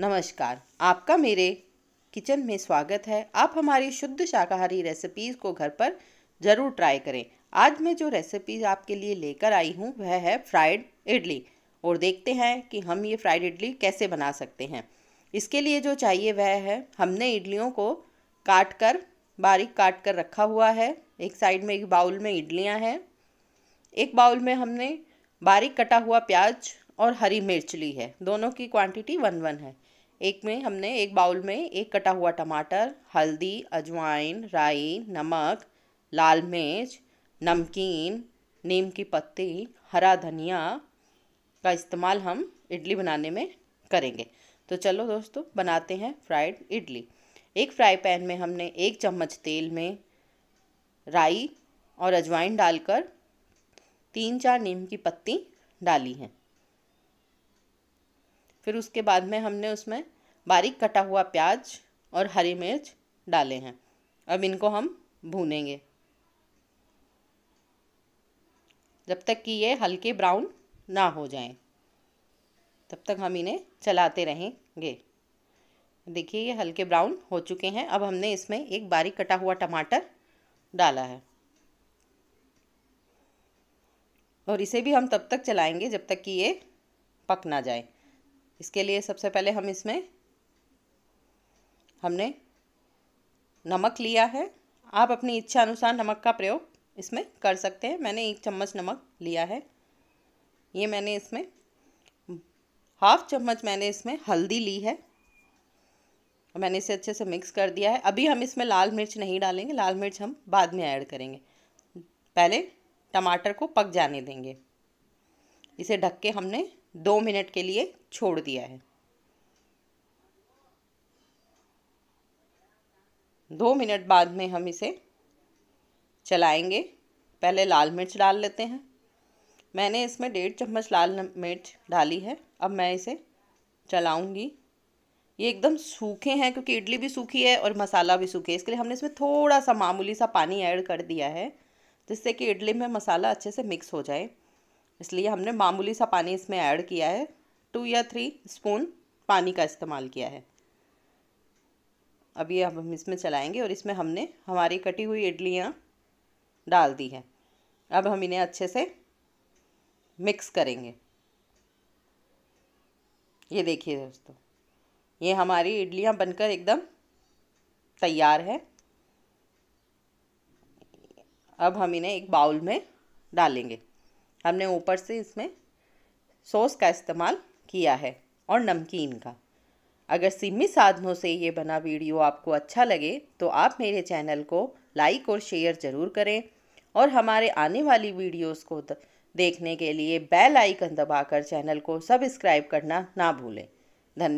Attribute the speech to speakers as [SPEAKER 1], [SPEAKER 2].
[SPEAKER 1] नमस्कार आपका मेरे किचन में स्वागत है आप हमारी शुद्ध शाकाहारी रेसिपीज़ को घर पर ज़रूर ट्राई करें आज मैं जो रेसिपीज आपके लिए लेकर आई हूँ वह है फ्राइड इडली और देखते हैं कि हम ये फ्राइड इडली कैसे बना सकते हैं इसके लिए जो चाहिए वह है हमने इडलियों को काट कर बारीक काट कर रखा हुआ है एक साइड में एक बाउल में इडलियाँ हैं एक बाउल में हमने बारीक कटा हुआ प्याज और हरी मिर्च ली है दोनों की क्वांटिटी वन वन है एक में हमने एक बाउल में एक कटा हुआ टमाटर हल्दी अजवाइन राई नमक लाल मिर्च नमकीन नीम की पत्ती हरा धनिया का इस्तेमाल हम इडली बनाने में करेंगे तो चलो दोस्तों बनाते हैं फ्राइड इडली एक फ्राई पैन में हमने एक चम्मच तेल में राई और अजवाइन डालकर तीन चार नीम की पत्ती डाली हैं फिर उसके बाद में हमने उसमें बारीक कटा हुआ प्याज और हरी मिर्च डाले हैं अब इनको हम भूनेंगे जब तक कि ये हल्के ब्राउन ना हो जाएं तब तक हम इन्हें चलाते रहेंगे देखिए ये हल्के ब्राउन हो चुके हैं अब हमने इसमें एक बारीक कटा हुआ टमाटर डाला है और इसे भी हम तब तक चलाएंगे जब तक कि ये पक ना जाए इसके लिए सबसे पहले हम इसमें हमने नमक लिया है आप अपनी इच्छा अनुसार नमक का प्रयोग इसमें कर सकते हैं मैंने एक चम्मच नमक लिया है ये मैंने इसमें हाफ चम्मच मैंने इसमें हल्दी ली है मैंने इसे अच्छे से मिक्स कर दिया है अभी हम इसमें लाल मिर्च नहीं डालेंगे लाल मिर्च हम बाद में ऐड करेंगे पहले टमाटर को पक जाने देंगे इसे ढक के हमने दो मिनट के लिए छोड़ दिया है दो मिनट बाद में हम इसे चलाएंगे पहले लाल मिर्च डाल लेते हैं मैंने इसमें डेढ़ चम्मच लाल मिर्च डाली है अब मैं इसे चलाऊंगी ये एकदम सूखे हैं क्योंकि इडली भी सूखी है और मसाला भी सूखे है इसके लिए हमने इसमें थोड़ा सा मामूली सा पानी ऐड कर दिया है जिससे कि इडली में मसाला अच्छे से मिक्स हो जाए इसलिए हमने मामूली सा पानी इसमें ऐड किया है टू या थ्री स्पून पानी का इस्तेमाल किया है अब ये हम इसमें चलाएंगे और इसमें हमने हमारी कटी हुई इडलियाँ डाल दी हैं अब हम इन्हें अच्छे से मिक्स करेंगे ये देखिए दोस्तों ये हमारी इडलियाँ बनकर एकदम तैयार है अब हम इन्हें एक बाउल में डालेंगे हमने ऊपर से इसमें सॉस का इस्तेमाल किया है और नमकीन का अगर सिमी साधनों से ये बना वीडियो आपको अच्छा लगे तो आप मेरे चैनल को लाइक और शेयर ज़रूर करें और हमारे आने वाली वीडियोस को देखने के लिए बेल आइकन दबाकर चैनल को सब्सक्राइब करना ना भूलें धन्यवाद